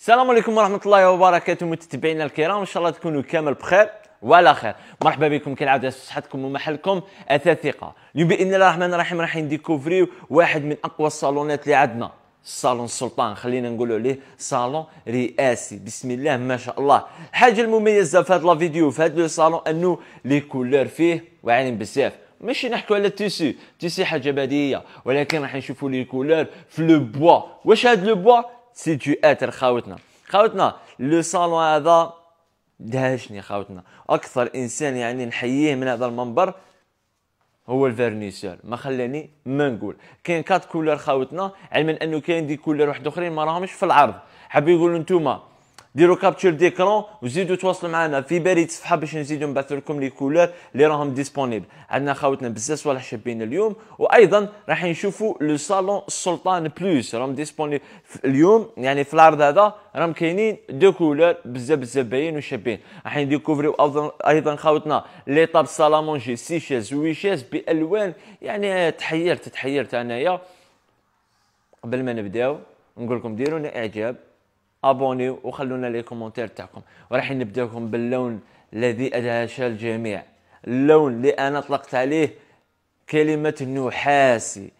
السلام عليكم ورحمه الله وبركاته متتبعينا الكرام ان شاء الله تكونوا كامل بخير وعلى خير مرحبا بكم كالعاده صحتكم ومحلكم أثاثقة اليوم باذن الله الرحمن الرحيم راح نديكوفريو واحد من اقوى الصالونات اللي عندنا صالون السلطان خلينا نقولوا عليه صالون رئاسي بسم الله ما شاء الله الحاجه المميزه في هذا الفيديو في هذا الصالون انه لي كولور فيه واعرين بزاف ماشي نحكوا على التيسي التيسي حاجه بديهيه ولكن راح نشوفوا لي كولور في لو بوا واش هاد لو بوا سي تو اتر خاوتنا خاوتنا لو صالون هذا دهشني خاوتنا اكثر انسان يعني نحييه من هذا المنبر هو الفرنيسور ما خلاني ما نقول كاين كات كولر خاوتنا علما انه كاين دي كولر واحد اخرين ما راهمش في العرض حاب يقولوا نتوما ديروا كابتشر ديكرون وزيدوا تواصلوا معنا في بالي صفحه باش نزيدوا نبعث لكم لي كولور اللي راهم ديسپونيبل عندنا خاوتنا بزاف صوالح شابين اليوم وايضا راح نشوفوا لو صالون السلطان بلوس راهم ديسپونيبل اليوم يعني في العرض هذا راهم كاينين دو كولور بزاف بزاف باين وشابين راح نديكوفريو ايضا خاوتنا لي طاب سالامونجي سي شيز وي شيز بالوان يعني تحيرت تحيرت انايا قبل ما نبداو نقول لكم ديروا لنا اعجاب ابوني وخلونا لي كومونتير تاعكم وراح نبداكم باللون الذي ادهش الجميع اللون اللي انا اطلقت عليه كلمة نحاسي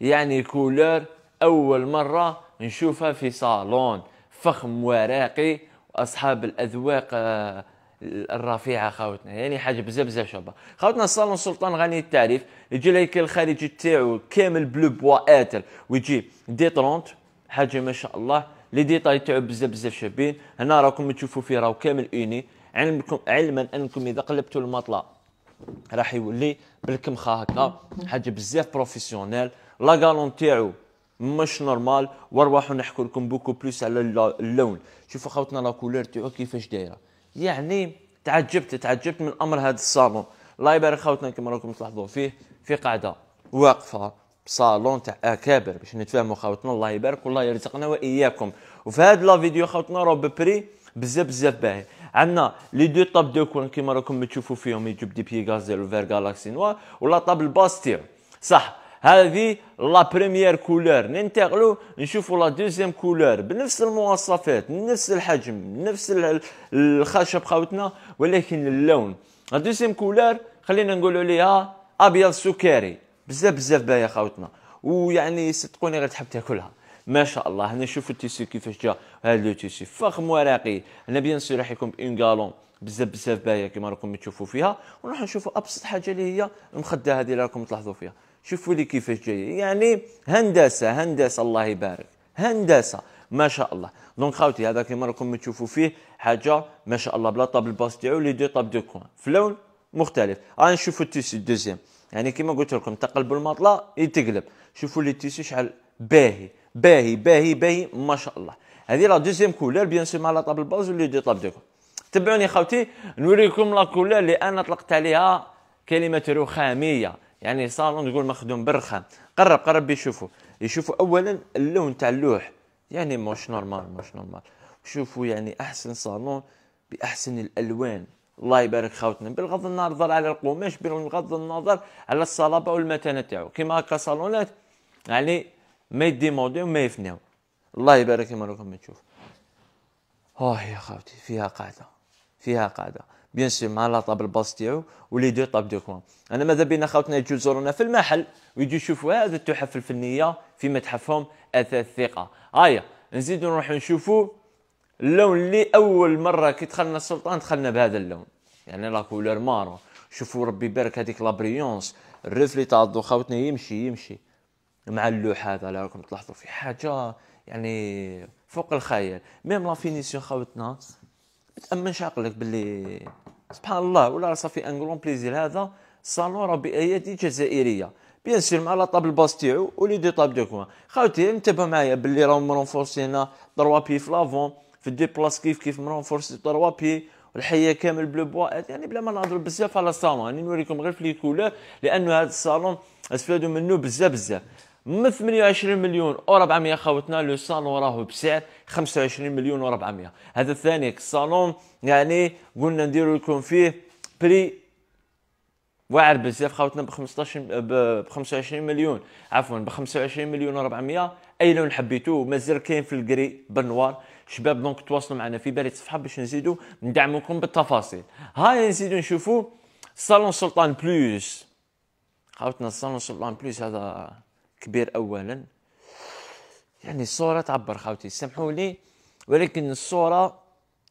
يعني كولور اول مرة نشوفها في صالون فخم وراقي واصحاب الاذواق آه، الرفيعه خاوتنا يعني حاجه بزاف بزاف شابه خاوتنا صالون سلطان غني التعريف يجي لك الخارجي تاعو كامل بلو بوا اتل ويجي دي 30 حاجه ما شاء الله لي ديتاي تاعو بزاف بزاف شابين هنا راكم تشوفوا فيه راهو كامل اوني علمكم علما انكم اذا قلبتوا المطله راح يولي بالكمخه هكا حاجه بزاف بروفيسيونيل لا غالون تاعو مش نورمال وارواحو نحكوا لكم بوكو بلوس على اللون شوفوا خوتنا لا كولور تاعو كيفاش دايره يعني تعجبت تعجبت من امر هذا الصالون الله يبارك خوتنا كما راكم تلاحظوا فيه في قاعده واقفه صالون تاع اكابر باش نتفاهموا خاوتنا الله يبارك والله يرزقنا واياكم وفي هاد لا فيديو خاوتنا راه ببري بزاف بزاف باهي عندنا لي دو طاب دو كوان كيما راكم تشوفوا فيهم يجيب دي بي غازيل وفير غالاكسي نوار ولا طاب الباستير صح هذه لا بريمير كولور ننتقلوا نشوفوا لا دوزيام كولور بنفس المواصفات نفس الحجم نفس الخشب خاوتنا ولكن اللون لا دوزيام كولور خلينا نقولوا ليها ابيض سكري بزاف بزاف باهيه خاوتنا ويعني صدقوني غير تحب تاكلها ما شاء الله هنا شوفوا التيسي كيفاش جا هذا لو تيسي فخم وراقي هنا بيان سور راح يكون بان كالون بزاف بزاف باهيه كما راكم تشوفوا فيها ونروح نشوفوا ابسط حاجه اللي هي المخده هذه اللي راكم تلاحظوا فيها شوفوا لي كيفاش جايه يعني هندسه هندسه الله يبارك هندسه ما شاء الله دونك خاوتي هذا كما راكم تشوفوا فيه حاجه ما شاء الله بلا طاب الباس تاعو لي دو طاب دو كوان في اللون مختلف رانا نشوفوا التيسي الدوزيام يعني كما قلت لكم تقلب المطله يتقلب شوفوا لي التيسي شحال باهي باهي باهي باهي ما شاء الله هذه لا دوزيام كولور بيان سو مع لا طابل باز ولي دي طاب ديكو تبعوني خاوتي نوريكم لا كولور اللي انا طلقت عليها كلمه رخاميه يعني صالون تقول مخدوم بالرخام قرب قرب يشوفوا يشوفوا اولا اللون تاع اللوح يعني مش نورمال مش نورمال شوفوا يعني احسن صالون باحسن الالوان الله يبارك خاوتنا بغض النظر على القماش بغض النظر على الصلابه والمتانه تاعو كيما هكا صالونات يعني ما يديمونديو وما يفناو الله يبارك كيما راكم تشوف اه يا خاوتي فيها قاعده فيها قاعده بيان سور مع لا طاب الباص تاعو ولي دو طاب دو كوان انا ماذا بينا خاوتنا يجوا يزورونا في المحل ويجوا يشوفوا هذه التحف الفنيه في متحفهم اثاث الثقه هيا نزيدو نروحو نشوفو اللون اللي اول مره كي دخلنا السلطان دخلنا بهذا اللون يعني لا كولور مارون شوفوا ربي يبارك هذيك لابريونس الريفلي تاع الضو خاوتنا يمشي يمشي مع اللوح هذا راكم تلاحظوا في حاجه يعني فوق الخيال ميم لا فينيسيون خاوتنا تامنش عقلك باللي سبحان الله ولا صافي ان كرون بليزير هذا صالون راه بايادي جزائريه بيان سور مع لا طابل باس تاعو ولي دي طاب دو كوان خاوتي انتبهوا معايا باللي راهم مرونفورسينا دروا بي فلافون في دي بلاس كيف كيف مرون فورسي تروا بي والحيه كامل بلو بوا يعني بلا ما نهضروا بزاف على الصالون يعني نوريكم غير في لي كولور لانه هذا الصالون استفادوا منه بزاف بزاف من 28 مليون و400 خوتنا لو صالون راهو بسعر 25 مليون و400 هذا الثاني الصالون يعني قلنا نديروا لكم فيه بري واعر بزاف خاوتنا ب 15 ب 25 مليون عفوا ب 25 مليون و400 اي لون حبيتوه مازال كاين في الكري بالنوار شباب دونك تواصلوا معنا في بالي صفحه باش نزيدوا ندعموكم بالتفاصيل هاي نزيدوا نشوفوا صالون سلطان بلوس خاوتنا صالون سلطان بلوس هذا كبير اولا يعني الصوره تعبر خاوتي سامحوا لي ولكن الصوره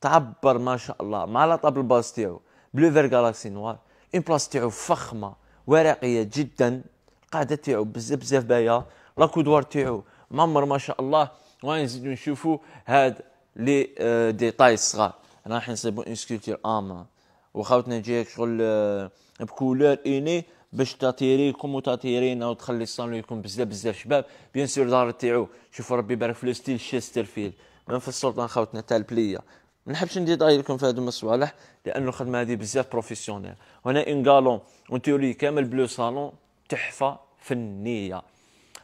تعبر ما شاء الله مع لا طاب الباص تاعو بلو فير غالاكسي نوار اون بلاص تاعو فخمه ورقيه جدا القاعده تاعو بزاف بزاف باهيه لا كودوار تاعو معمر ما شاء الله ونزيدو نشوفو هاد لي آه، ديتاي الصغار راح نصيبو اون سكولتور ام وخاوتنا جايك شغل آه، بكولور اني باش تاتيريكم وتاتيرينا وتخلي الصالون يكون بزاف بزاف شباب بيان سور دار تاعو شوفوا ربي يبارك في لو ستيل فيل من في السلطان خاوتنا تاع البليه ما نحبش نديتاي لكم في هذو المصوالح لانه الخدمه هذه بزاف بروفيسيونيل هنا ان غالون ونتيوري كامل بلو صالون تحفه فنيه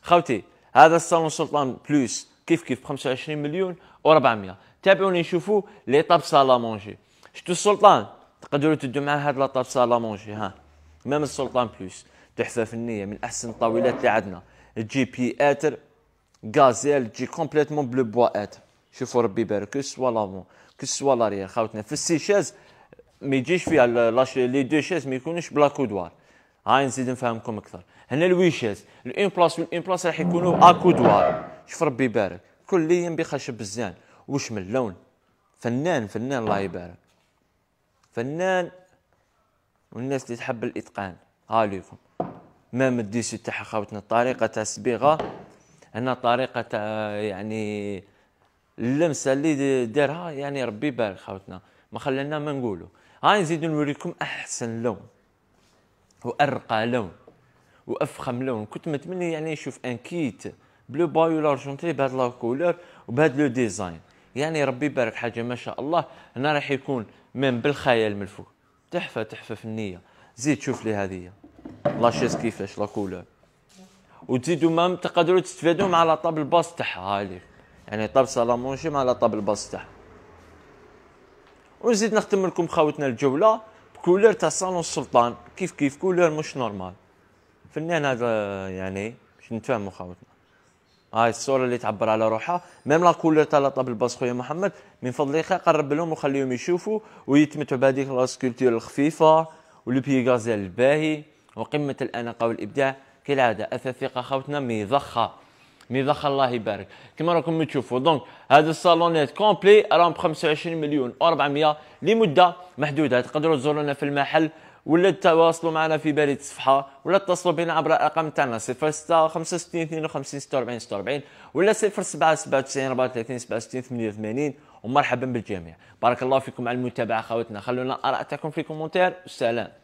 خاوتي هذا الصالون سلطان بلوس كيف كيف 25 مليون و400 تابعوني شوفوا لي طاب سالا مونجي شتو السلطان تقدروا تدوا معاه هاد لا طاب سالا مونجي ها مام السلطان بلوس تحفه فنيه من احسن الطاولات اللي عندنا تجي بي اتر غازيل تجي كومبليتمون بلو بوا اتر شوفوا ربي يبارك كو سوا لافون كو سوا لاريير خاوتنا في السي شاز ما يجيش فيها لاش لي دو شاز ما يكونوش بلا كودوار هاي نزيد نفهمكم اكثر هنا الوي شاز الان بلاس والان بلاس راح يكونوا اكودوار شوف ربي يبارك كليا بخشب الزان وش من لون فنان فنان الله يبارك فنان والناس اللي تحب الاتقان هاليكم ما مديش تاعها خاوتنا طريقه تاع الصبيغه هنا طريقه تاع آه، يعني اللمسه اللي دارها يعني ربي يبارك خاوتنا ما خلينا ما نقولوا هاي نزيد نوريكم احسن لون وارقى لون وافخم لون كنت متمنى يعني نشوف ان كيت بلو بايو والارجنتين بهذا كولور وبهذا لو ديزاين يعني ربي يبارك حاجه ما شاء الله هنا راح يكون من بالخيال من الفوق تحفه تحفه فنيه زيد شوف لي هذه لاشيز كيفاش لا كولور وتزيدوا مام تقدروا تستفادوا مع لا طابل باص تاعها هاي يعني طاب سالامونشي مع لا طابل باص تاعها ونزيد نختم لكم خاوتنا الجوله بكولور تاع صالون السلطان كيف كيف كولور مش نورمال فنان هذا يعني باش نتفاهموا خاوتنا هاي الصوره اللي تعبر على روحها ميم لا كولور تاع لاطاب الباس خويا محمد من فضلك قرب لهم وخليهم يشوفوا ويتمتعوا بهذيك لا سكولتور الخفيفه ولو بيغازيل الباهي وقمه الاناقه والابداع كالعاده اثاثيق خوتنا ميضخه ميضخه الله يبارك كما راكم تشوفوا دونك هذا الصالونات كومبلي راهم ب 25 مليون و400 لمده محدوده تقدروا تزورونا في المحل ولا تواصلوا معنا في بريد الصفحه ولا اتصلوا بنا عبر الارقام تاعنا 06 65 52 46 46 ولا 07 97 34 67 88 ومرحبا بالجميع بارك الله فيكم على المتابعه خواتنا خلونا تاعكم في الكومنتير والسلام